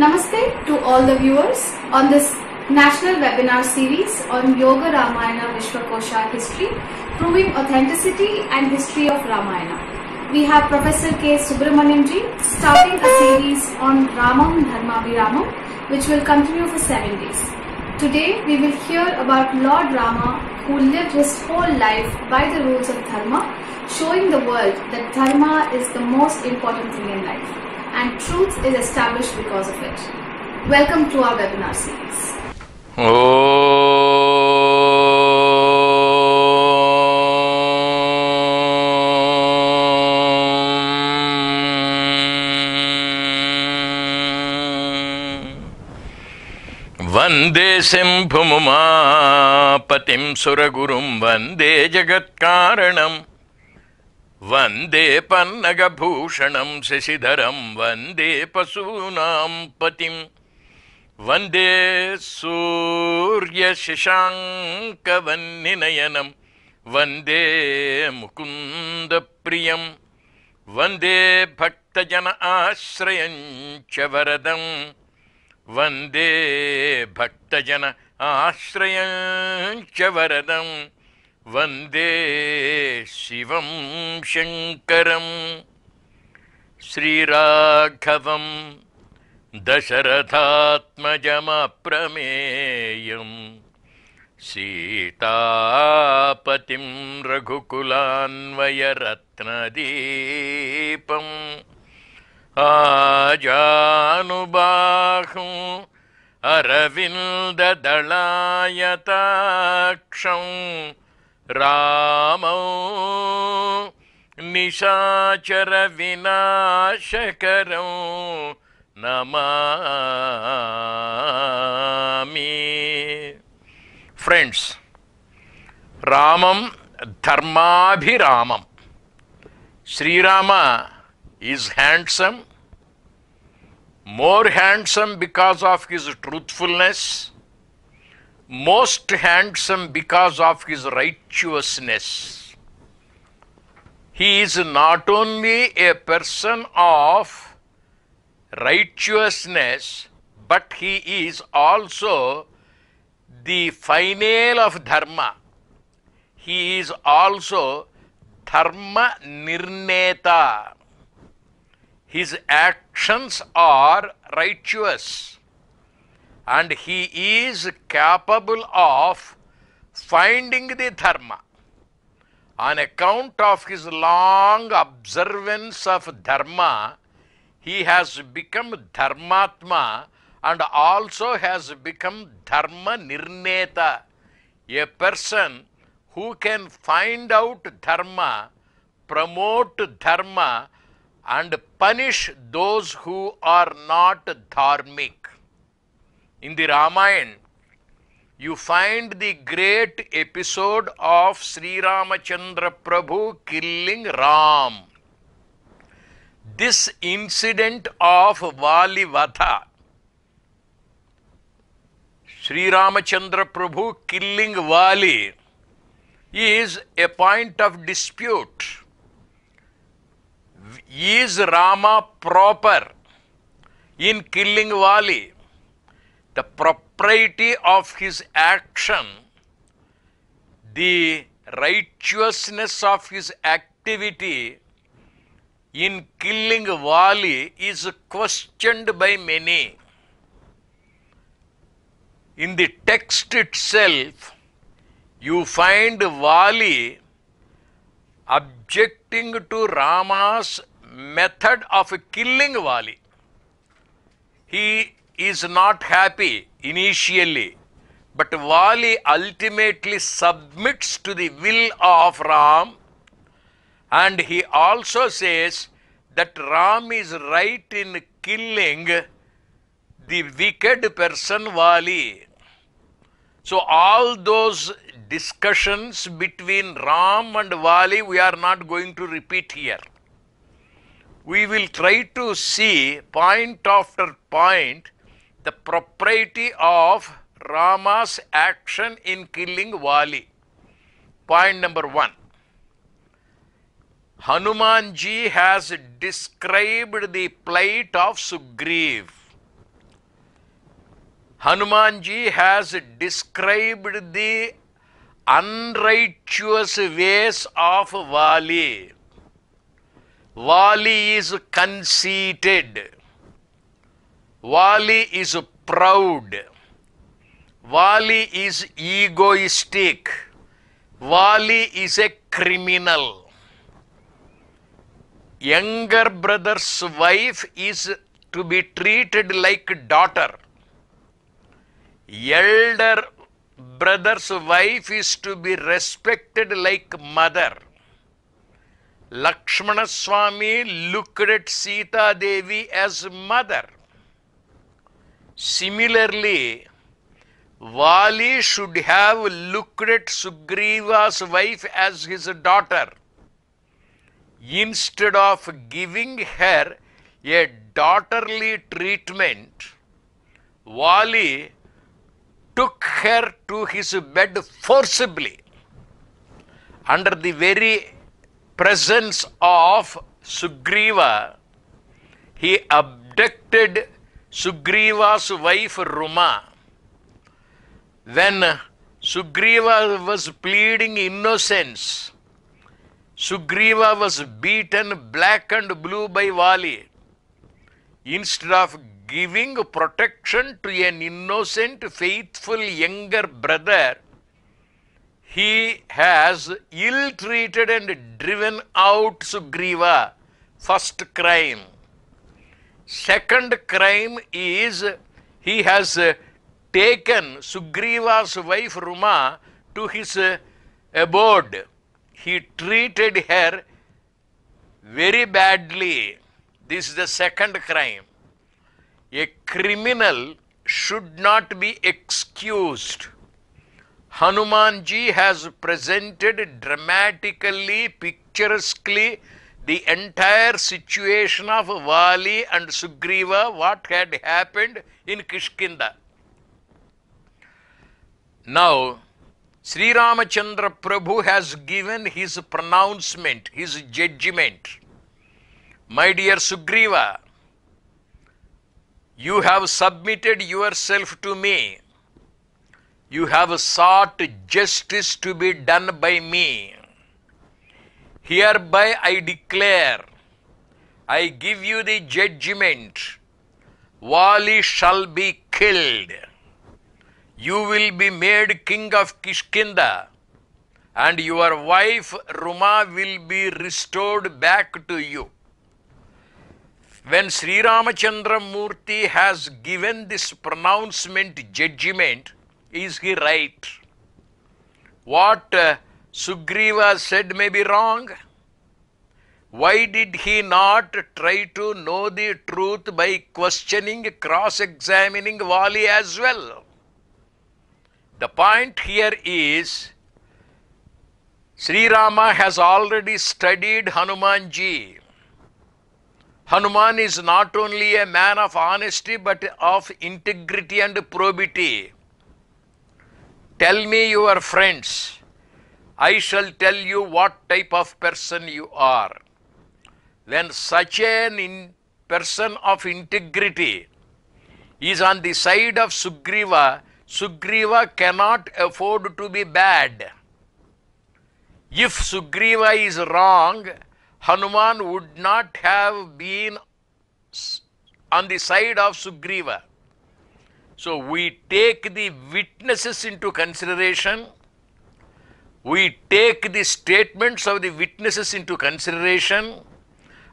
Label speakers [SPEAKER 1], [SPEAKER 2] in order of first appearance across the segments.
[SPEAKER 1] Namaste to all the viewers on this national webinar series on Yoga Ramayana Vishwakosha history, proving authenticity and history of Ramayana. We have Professor K. Subramanianji starting a series on Ramam Dharma Viramam which will continue for 7 days. Today we will hear about Lord Rama who lived his whole life by the rules of Dharma, showing the world that Dharma is the most important thing in life and truth is established because of it. Welcome to our webinar series. वन्दे शम्भुमुमापतिं सुरगुरुं वन्दे जगत्कारणम् वन्दे पन्नगभूषणं शशिधरं वन्दे पशूनाम् पतिं वन्दे सूर्यशशाङ्कवन्निनयनं वन्दे मुकुन्दप्रियं वन्दे भक्तजन आश्रयम् च वरदम् वन्दे भक्तजन आश्रयम् च वरदम् वन्दे शिवं शङ्करम् श्रीराघवं दशरथात्मजमप्रमेयम् सीतापतिं रघुकुलान्वयरत्नदीपम् आजानुबाहु अरविन्ददलायताक्षम् रामो निशाचरविनाशकरौ नमामि फ्रेंड्स రామం ధర్మాభిరామం Srirama is handsome more handsome because of his truthfulness most handsome because of his righteousness. He is not only a person of righteousness, but he is also the final of dharma. He is also dharma nirneta. His actions are righteous and he is capable of finding the dharma on account of his long observance of dharma he has become dharmatma and also has become dharma nirneta a person who can find out dharma promote dharma and punish those who are not dharmic in the Ramayana, you find the great episode of Sri Ramachandra Prabhu killing Ram. This incident of Vata, Sri Ramachandra Prabhu killing Vali is a point of dispute. Is Rama proper in killing Vali? the propriety of his action, the righteousness of his activity in killing Wali is questioned by many. In the text itself, you find Wali objecting to Rama's method of killing Wali. He is not happy initially, but Vali ultimately submits to the will of Ram and he also says that Ram is right in killing the wicked person Vali. So all those discussions between Ram and Vali we are not going to repeat here. We will try to see point after point the propriety of Rama's action in killing Wali. Point number one. Hanumanji has described the plight of Sugriv. Hanumanji has described the unrighteous ways of Wali. Wali is conceited. Wali is proud. Wali is egoistic. Wali is a criminal. Younger brother's wife is to be treated like daughter. Elder brother's wife is to be respected like mother. Lakshmana Swami looked at Sita Devi as mother. Similarly, Vali should have looked at Sugriva's wife as his daughter instead of giving her a daughterly treatment. Vali took her to his bed forcibly under the very presence of Sugriva. He abducted Sugriva's wife Ruma, when uh, Sugriva was pleading innocence, Sugriva was beaten black and blue by Vali. Instead of giving protection to an innocent, faithful younger brother, he has ill-treated and driven out Sugriva, first crime. Second crime is he has uh, taken Sugriva's wife Ruma to his uh, abode. He treated her very badly. This is the second crime. A criminal should not be excused. Hanumanji has presented dramatically, picturesquely the entire situation of Vali and Sugriva, what had happened in Kishkinda. Now, Sri Ramachandra Prabhu has given his pronouncement, his judgment. My dear Sugriva, you have submitted yourself to me. You have sought justice to be done by me. Hereby I declare, I give you the judgment. Wali shall be killed. You will be made king of Kishkinda, and your wife Ruma will be restored back to you. When Sri Ramachandra Murthy has given this pronouncement, judgment, is he right? What uh, Sugriva said may be wrong. Why did he not try to know the truth by questioning, cross-examining Wali as well? The point here is, Sri Rama has already studied Hanumanji. Hanuman is not only a man of honesty but of integrity and probity. Tell me your friends, I shall tell you what type of person you are. Then such an person of integrity is on the side of Sugriva, Sugriva cannot afford to be bad. If Sugriva is wrong, Hanuman would not have been on the side of Sugriva. So we take the witnesses into consideration we take the statements of the witnesses into consideration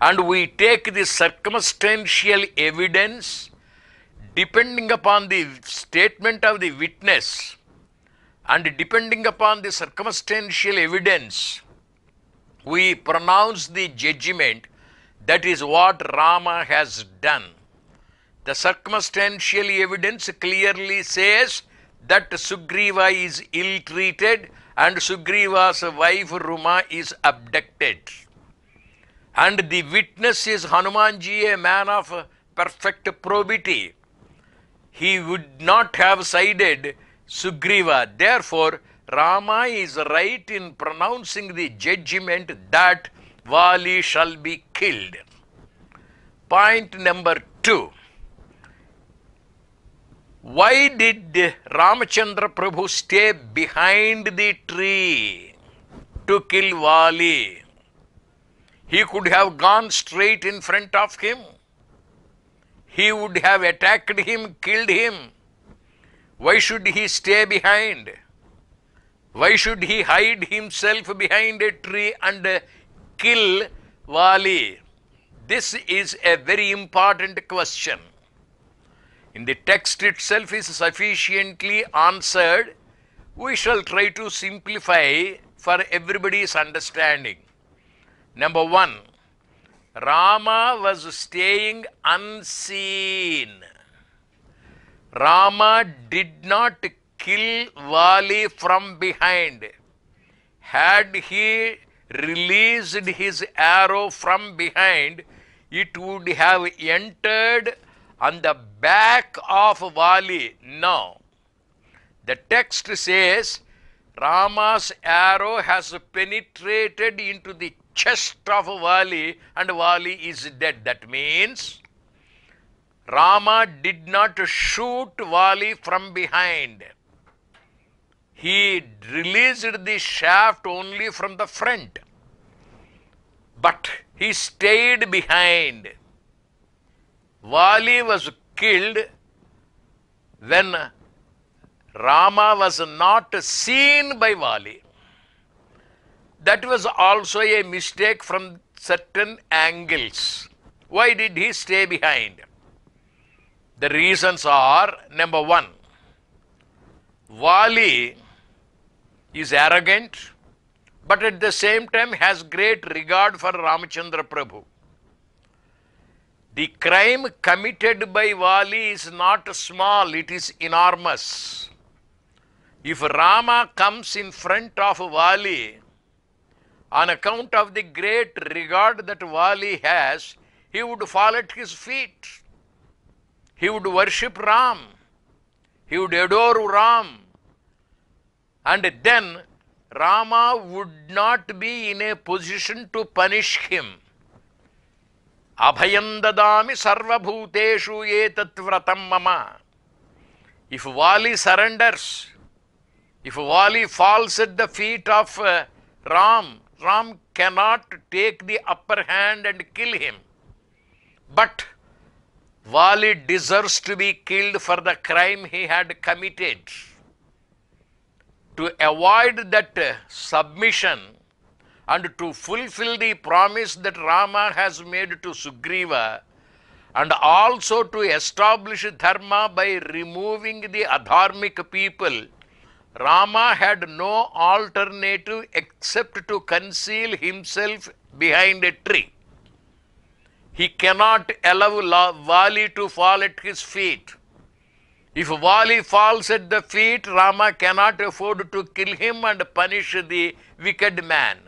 [SPEAKER 1] and we take the circumstantial evidence depending upon the statement of the witness and depending upon the circumstantial evidence, we pronounce the judgment that is what Rama has done. The circumstantial evidence clearly says that Sugriva is ill-treated and Sugriva's wife Ruma is abducted. And the witness is Hanumanji, a man of perfect probity. He would not have sided Sugriva. Therefore, Rama is right in pronouncing the judgment that Vali shall be killed. Point number two. Why did Ramachandra Prabhu stay behind the tree to kill Wali? He could have gone straight in front of him. He would have attacked him, killed him. Why should he stay behind? Why should he hide himself behind a tree and kill Wali? This is a very important question in the text itself is sufficiently answered, we shall try to simplify for everybody's understanding. Number one, Rama was staying unseen. Rama did not kill Vali from behind. Had he released his arrow from behind, it would have entered on the back of Vali. No. The text says Rama's arrow has penetrated into the chest of Vali and Vali is dead. That means Rama did not shoot Vali from behind. He released the shaft only from the front. But he stayed behind. Vali was killed when Rama was not seen by Vali. That was also a mistake from certain angles. Why did he stay behind? The reasons are, number one, Vali is arrogant, but at the same time has great regard for Ramachandra Prabhu. The crime committed by Wali is not small, it is enormous. If Rama comes in front of Wali, on account of the great regard that Wali has, he would fall at his feet. He would worship Ram. He would adore Ram. And then Rama would not be in a position to punish him. Abhayam dadami sarvabhuteshu etat If Wali surrenders, if Wali falls at the feet of uh, Ram, Ram cannot take the upper hand and kill him. But Wali deserves to be killed for the crime he had committed. To avoid that uh, submission, and to fulfill the promise that Rama has made to Sugriva and also to establish dharma by removing the adharmic people, Rama had no alternative except to conceal himself behind a tree. He cannot allow Vali to fall at his feet. If Vali falls at the feet, Rama cannot afford to kill him and punish the wicked man.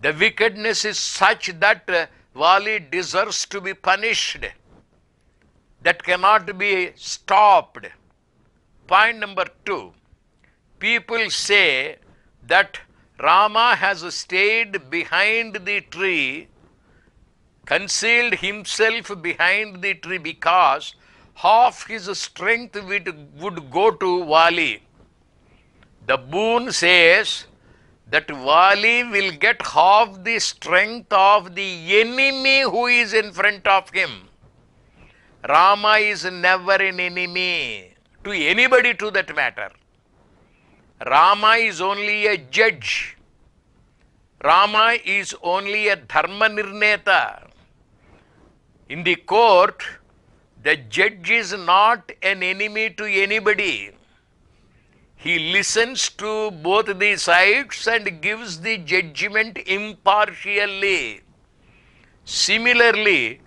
[SPEAKER 1] The wickedness is such that uh, Wali deserves to be punished. That cannot be stopped. Point number two. People say that Rama has stayed behind the tree, concealed himself behind the tree because half his strength would go to Wali. The boon says that Wali will get half the strength of the enemy who is in front of him. Rama is never an enemy to anybody to that matter. Rama is only a judge. Rama is only a dharma nirneta. In the court, the judge is not an enemy to anybody. He listens to both the sides and gives the judgment impartially. Similarly,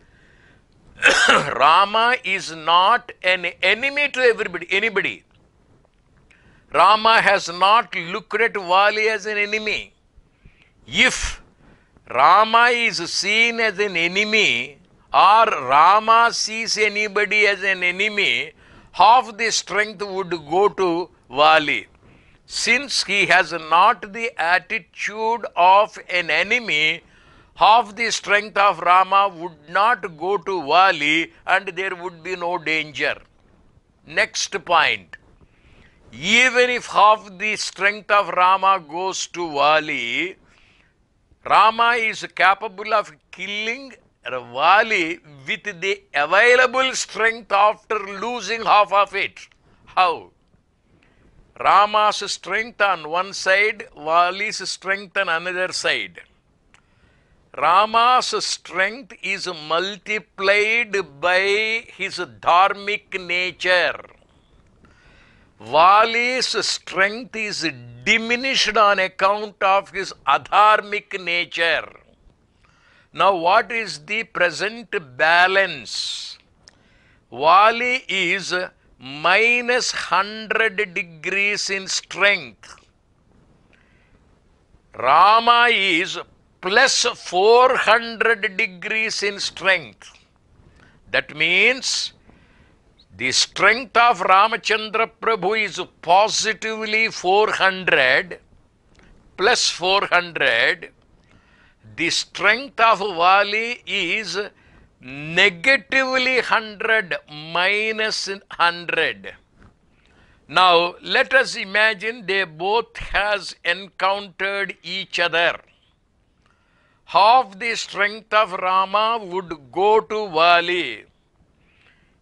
[SPEAKER 1] Rama is not an enemy to everybody, anybody. Rama has not looked at Vali as an enemy. If Rama is seen as an enemy or Rama sees anybody as an enemy, half the strength would go to wali. Since he has not the attitude of an enemy, half the strength of Rama would not go to Wali and there would be no danger. Next point, even if half the strength of Rama goes to Wali, Rama is capable of killing Wali with the available strength after losing half of it. How? Rama's strength on one side, Vali's strength on another side. Rama's strength is multiplied by his dharmic nature. Vali's strength is diminished on account of his adharmic nature. Now what is the present balance? Vali is minus 100 degrees in strength. Rama is plus 400 degrees in strength. That means the strength of Ramachandra Prabhu is positively 400 plus 400. The strength of Vali is negatively 100 minus 100. Now, let us imagine they both has encountered each other. Half the strength of Rama would go to Vali.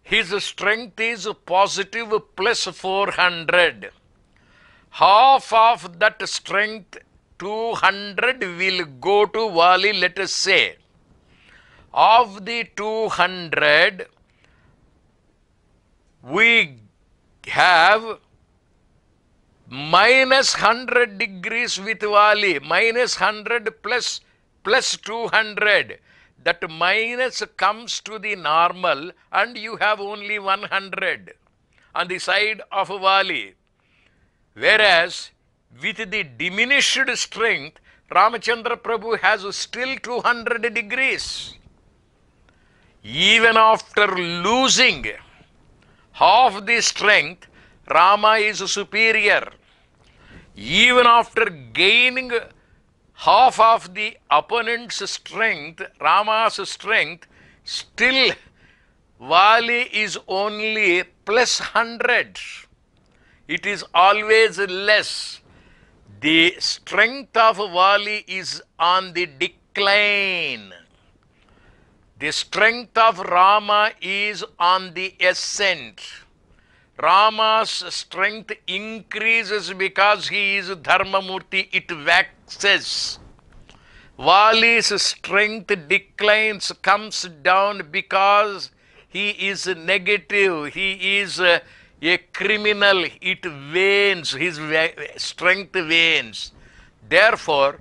[SPEAKER 1] His strength is positive plus 400. Half of that strength, 200 will go to Vali, let us say of the 200 we have minus 100 degrees with Wali. 100 plus plus 200 that minus comes to the normal and you have only 100 on the side of Wali. whereas with the diminished strength ramachandra prabhu has still 200 degrees even after losing half the strength, Rama is superior. Even after gaining half of the opponent's strength, Rama's strength, still Vali is only plus 100. It is always less. The strength of Vali is on the decline. The strength of Rama is on the ascent. Rama's strength increases because he is Murti. it waxes. Vali's strength declines, comes down because he is negative, he is a, a criminal, it wanes, his strength wanes. Therefore,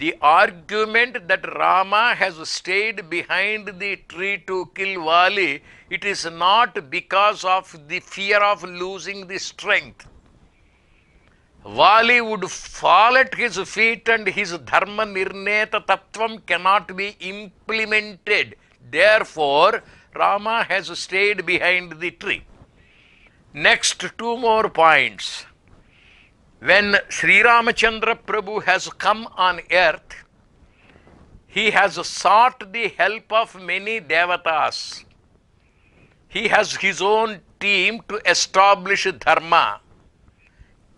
[SPEAKER 1] the argument that Rama has stayed behind the tree to kill Vali, it is not because of the fear of losing the strength. Vali would fall at his feet and his dharma nirneta tattvam cannot be implemented. Therefore, Rama has stayed behind the tree. Next two more points when Sri Ramachandra Prabhu has come on earth, he has sought the help of many devatas. He has his own team to establish dharma.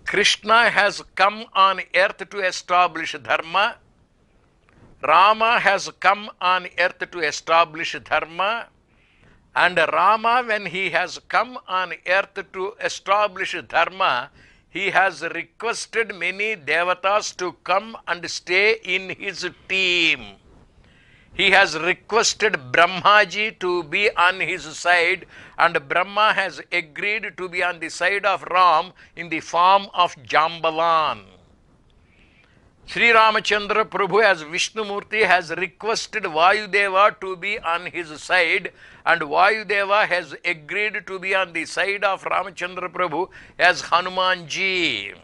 [SPEAKER 1] Krishna has come on earth to establish dharma. Rama has come on earth to establish dharma. And Rama, when he has come on earth to establish dharma, he has requested many devatas to come and stay in his team. He has requested Brahmaji to be on his side and Brahma has agreed to be on the side of Ram in the form of Jambalan. Sri Ramachandra Prabhu as Vishnumurti has requested Vayudeva to be on his side and Vayudeva has agreed to be on the side of Ramachandra Prabhu as Hanumanji.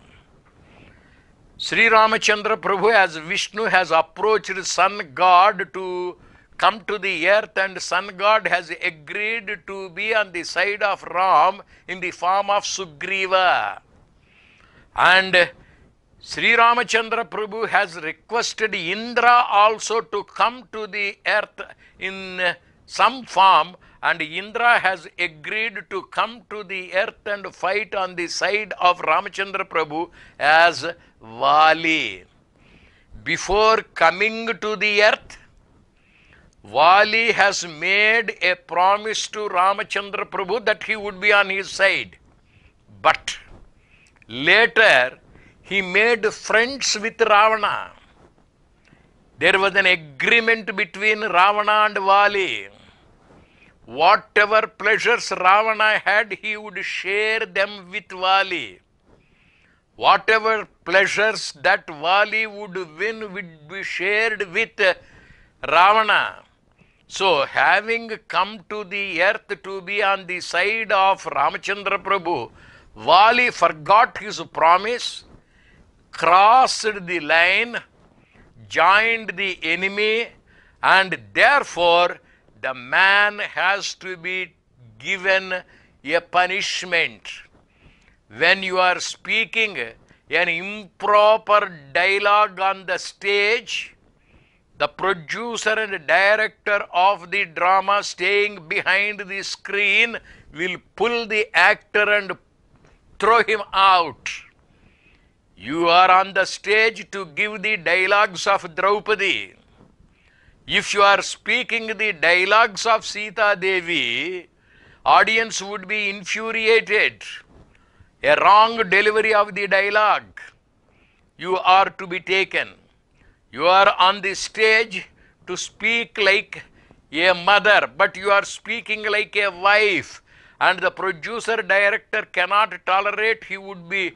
[SPEAKER 1] Sri Ramachandra Prabhu as Vishnu has approached sun god to come to the earth and sun god has agreed to be on the side of Ram in the form of Sugriva. And Sri Ramachandra Prabhu has requested Indra also to come to the earth in some form and Indra has agreed to come to the earth and fight on the side of Ramachandra Prabhu as Vali. Before coming to the earth, Vali has made a promise to Ramachandra Prabhu that he would be on his side. But later, he made friends with Ravana. There was an agreement between Ravana and Vali. Whatever pleasures Ravana had, he would share them with Vali. Whatever pleasures that Vali would win would be shared with Ravana. So, having come to the earth to be on the side of Ramachandra Prabhu, Vali forgot his promise crossed the line, joined the enemy, and therefore the man has to be given a punishment. When you are speaking an improper dialogue on the stage, the producer and director of the drama staying behind the screen will pull the actor and throw him out. You are on the stage to give the dialogues of Draupadi. If you are speaking the dialogues of Sita Devi, audience would be infuriated. A wrong delivery of the dialogue. You are to be taken. You are on the stage to speak like a mother, but you are speaking like a wife. And the producer director cannot tolerate, he would be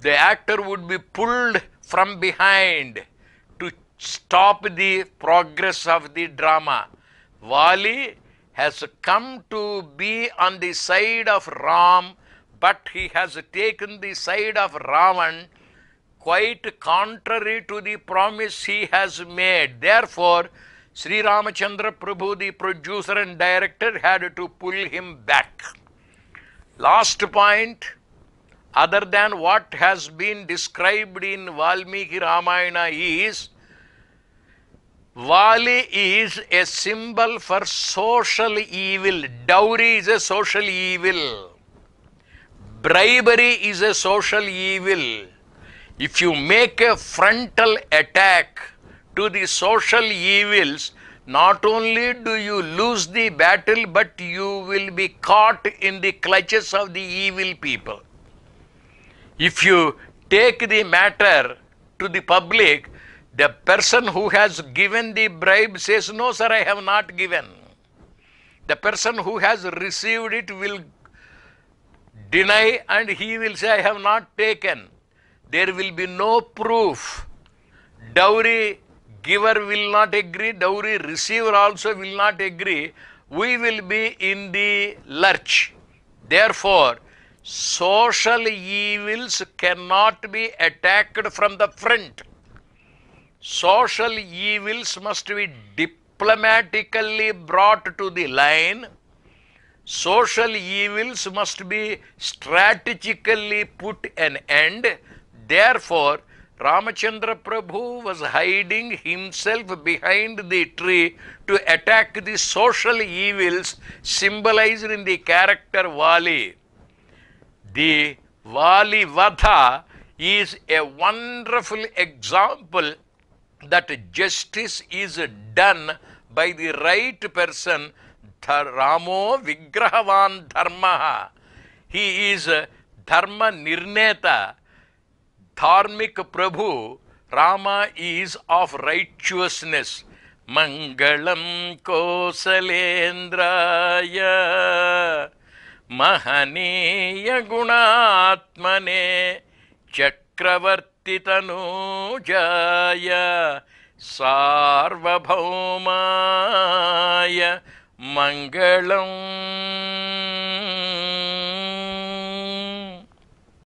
[SPEAKER 1] the actor would be pulled from behind to stop the progress of the drama. Wali has come to be on the side of Ram, but he has taken the side of Ravan quite contrary to the promise he has made. Therefore, Sri Ramachandra Prabhu, the producer and director, had to pull him back. Last point, other than what has been described in Valmiki Ramayana is Vali is a symbol for social evil. Dowry is a social evil. Bribery is a social evil. If you make a frontal attack to the social evils, not only do you lose the battle, but you will be caught in the clutches of the evil people. If you take the matter to the public, the person who has given the bribe says, No, sir, I have not given. The person who has received it will deny and he will say, I have not taken. There will be no proof. Dowry giver will not agree, dowry receiver also will not agree. We will be in the lurch. Therefore, social evils cannot be attacked from the front. Social evils must be diplomatically brought to the line. Social evils must be strategically put an end. Therefore, Ramachandra Prabhu was hiding himself behind the tree to attack the social evils symbolized in the character Wali. The Vāli Valivadha is a wonderful example that justice is done by the right person. Ramo Vigrahavan Dharmaha. He is Dharma Nirneta, Dharmic Prabhu. Rama is of righteousness. Mangalam Kosalendraya. महनीयगुणात्मने गुणात्मने चक्रवर्तितनूजाय सार्वभौमाय मङ्गलम्